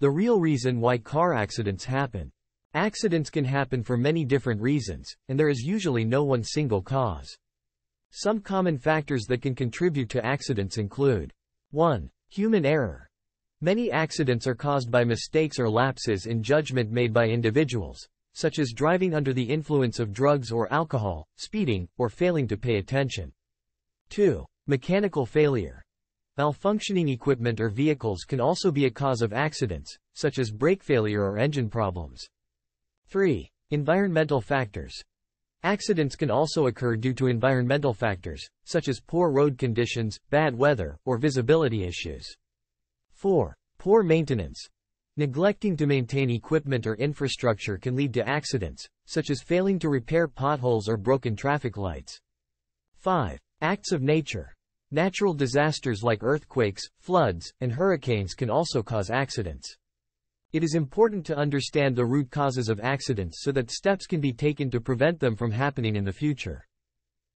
The real reason why car accidents happen. Accidents can happen for many different reasons, and there is usually no one single cause. Some common factors that can contribute to accidents include 1. Human error. Many accidents are caused by mistakes or lapses in judgment made by individuals, such as driving under the influence of drugs or alcohol, speeding, or failing to pay attention. 2. Mechanical failure. Malfunctioning equipment or vehicles can also be a cause of accidents, such as brake failure or engine problems. 3. Environmental factors. Accidents can also occur due to environmental factors, such as poor road conditions, bad weather, or visibility issues. 4. Poor maintenance. Neglecting to maintain equipment or infrastructure can lead to accidents, such as failing to repair potholes or broken traffic lights. 5. Acts of nature. Natural disasters like earthquakes, floods, and hurricanes can also cause accidents. It is important to understand the root causes of accidents so that steps can be taken to prevent them from happening in the future.